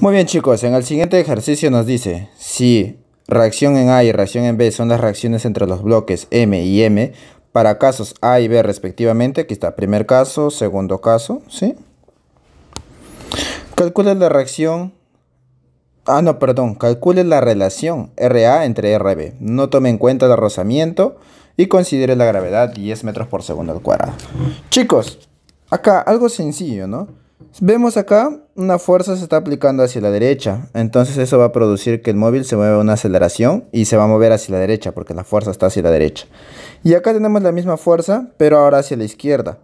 Muy bien chicos, en el siguiente ejercicio nos dice, si reacción en A y reacción en B son las reacciones entre los bloques M y M, para casos A y B respectivamente, aquí está, primer caso, segundo caso, ¿sí? Calcula la reacción, ah no, perdón, calcule la relación RA entre RB, no tome en cuenta el rozamiento y considere la gravedad 10 metros por segundo al cuadrado. Chicos, acá algo sencillo, ¿no? Vemos acá una fuerza se está aplicando hacia la derecha, entonces eso va a producir que el móvil se mueva una aceleración y se va a mover hacia la derecha porque la fuerza está hacia la derecha. Y acá tenemos la misma fuerza, pero ahora hacia la izquierda.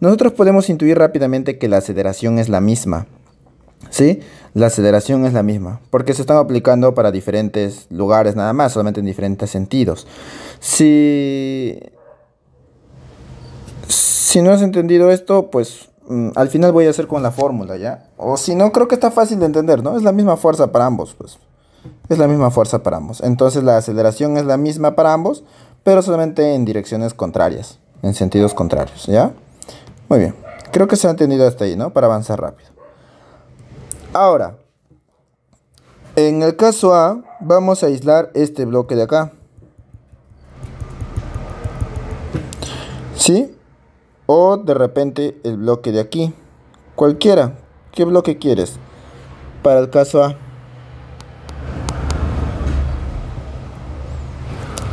Nosotros podemos intuir rápidamente que la aceleración es la misma, ¿sí? La aceleración es la misma, porque se están aplicando para diferentes lugares nada más, solamente en diferentes sentidos. Si, si no has entendido esto, pues Mm, al final voy a hacer con la fórmula, ¿ya? O si no, creo que está fácil de entender, ¿no? Es la misma fuerza para ambos, pues. Es la misma fuerza para ambos. Entonces la aceleración es la misma para ambos, pero solamente en direcciones contrarias, en sentidos contrarios, ¿ya? Muy bien. Creo que se ha entendido hasta ahí, ¿no? Para avanzar rápido. Ahora, en el caso A, vamos a aislar este bloque de acá. ¿Sí? O de repente el bloque de aquí. Cualquiera. ¿Qué bloque quieres? Para el caso A.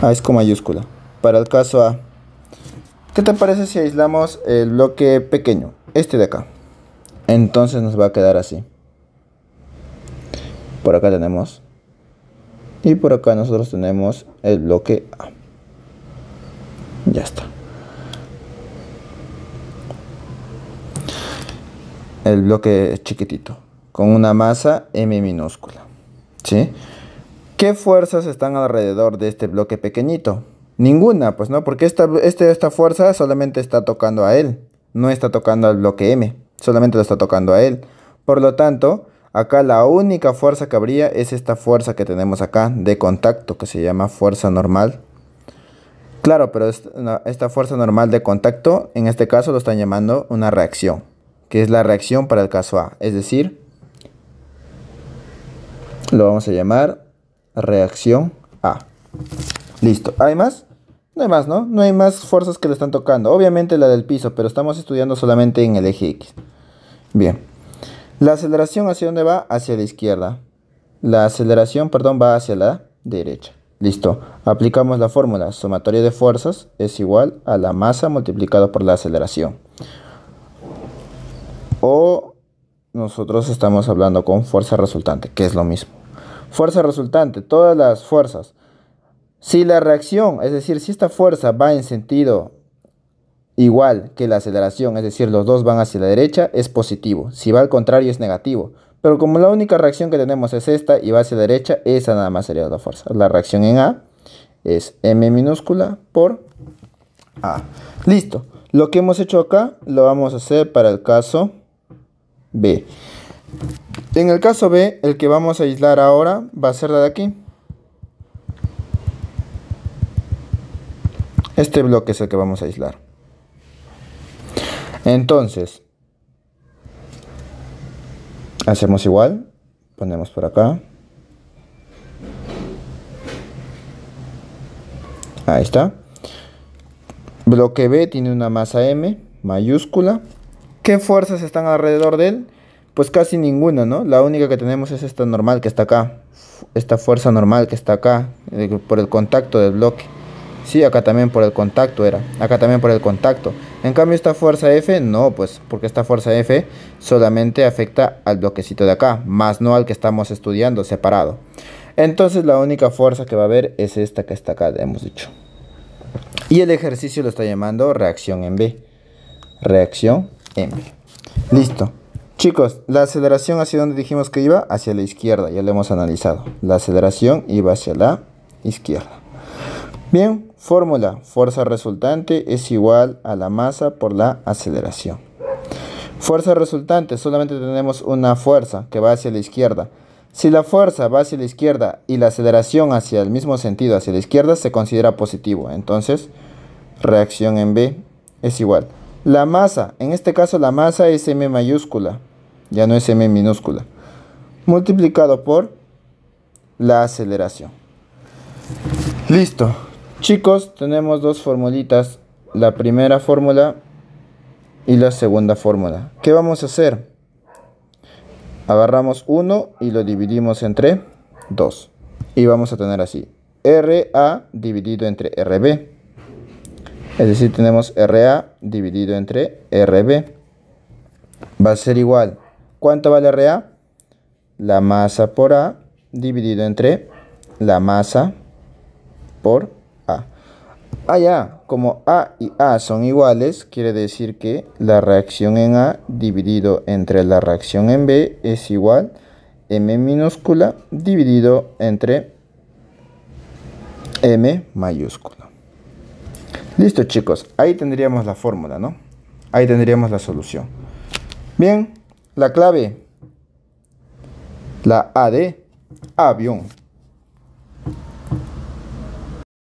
Ah, es con mayúscula. Para el caso A. ¿Qué te parece si aislamos el bloque pequeño? Este de acá. Entonces nos va a quedar así. Por acá tenemos. Y por acá nosotros tenemos el bloque A. Ya está. el bloque chiquitito, con una masa M minúscula. ¿Sí? ¿Qué fuerzas están alrededor de este bloque pequeñito? Ninguna, pues no, porque esta, este, esta fuerza solamente está tocando a él, no está tocando al bloque M, solamente lo está tocando a él. Por lo tanto, acá la única fuerza que habría es esta fuerza que tenemos acá de contacto, que se llama fuerza normal. Claro, pero esta, esta fuerza normal de contacto, en este caso lo están llamando una reacción que es la reacción para el caso A. Es decir, lo vamos a llamar reacción A. Listo. ¿Hay más? No hay más, ¿no? No hay más fuerzas que le están tocando. Obviamente la del piso, pero estamos estudiando solamente en el eje X. Bien. La aceleración hacia dónde va? Hacia la izquierda. La aceleración, perdón, va hacia la derecha. Listo. Aplicamos la fórmula. Sumatoria de fuerzas es igual a la masa multiplicada por la aceleración o nosotros estamos hablando con fuerza resultante, que es lo mismo. Fuerza resultante, todas las fuerzas. Si la reacción, es decir, si esta fuerza va en sentido igual que la aceleración, es decir, los dos van hacia la derecha, es positivo. Si va al contrario, es negativo. Pero como la única reacción que tenemos es esta y va hacia la derecha, esa nada más sería la fuerza. La reacción en A es M minúscula por A. Listo. Lo que hemos hecho acá lo vamos a hacer para el caso B. En el caso B, el que vamos a aislar ahora va a ser la de aquí. Este bloque es el que vamos a aislar. Entonces, hacemos igual. Ponemos por acá. Ahí está. Bloque B tiene una masa M mayúscula. ¿Qué fuerzas están alrededor de él? Pues casi ninguna, ¿no? La única que tenemos es esta normal que está acá, esta fuerza normal que está acá, eh, por el contacto del bloque. Sí, acá también por el contacto era, acá también por el contacto. En cambio esta fuerza F, no, pues, porque esta fuerza F solamente afecta al bloquecito de acá, más no al que estamos estudiando separado. Entonces la única fuerza que va a haber es esta que está acá, hemos dicho. Y el ejercicio lo está llamando reacción en B. Reacción M. Listo. Chicos, la aceleración hacia donde dijimos que iba, hacia la izquierda, ya lo hemos analizado. La aceleración iba hacia la izquierda. Bien, fórmula, fuerza resultante es igual a la masa por la aceleración. Fuerza resultante, solamente tenemos una fuerza que va hacia la izquierda. Si la fuerza va hacia la izquierda y la aceleración hacia el mismo sentido, hacia la izquierda, se considera positivo. Entonces, reacción en B es igual la masa, en este caso la masa es m mayúscula, ya no es m minúscula, multiplicado por la aceleración. Listo. Chicos, tenemos dos formulitas, la primera fórmula y la segunda fórmula. ¿Qué vamos a hacer? Agarramos 1 y lo dividimos entre 2. Y vamos a tener así, RA dividido entre RB es decir, tenemos RA dividido entre RB. Va a ser igual. ¿Cuánto vale RA? La masa por A dividido entre la masa por A. Ah, ya. Como A y A son iguales, quiere decir que la reacción en A dividido entre la reacción en B es igual M minúscula dividido entre M mayúscula. Listo chicos, ahí tendríamos la fórmula, ¿no? Ahí tendríamos la solución. Bien, la clave, la A de avión.